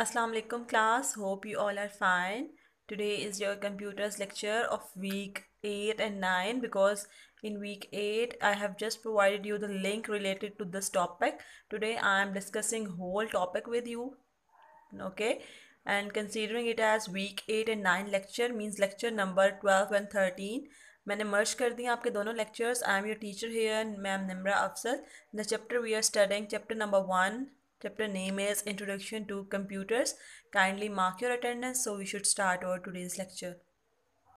Assalamu alaikum class hope you all are fine today is your computers lecture of week 8 and 9 because in week 8 I have just provided you the link related to this topic today I am discussing whole topic with you okay and considering it as week 8 and 9 lecture means lecture number 12 and 13 मैंने मर्ज कर दिया आपके दोनों lectures I am your teacher here Ma'am Nimra Afzal. the chapter we are studying chapter number 1 Chapter name is Introduction to Computers. Kindly mark your attendance so we should start our today's lecture.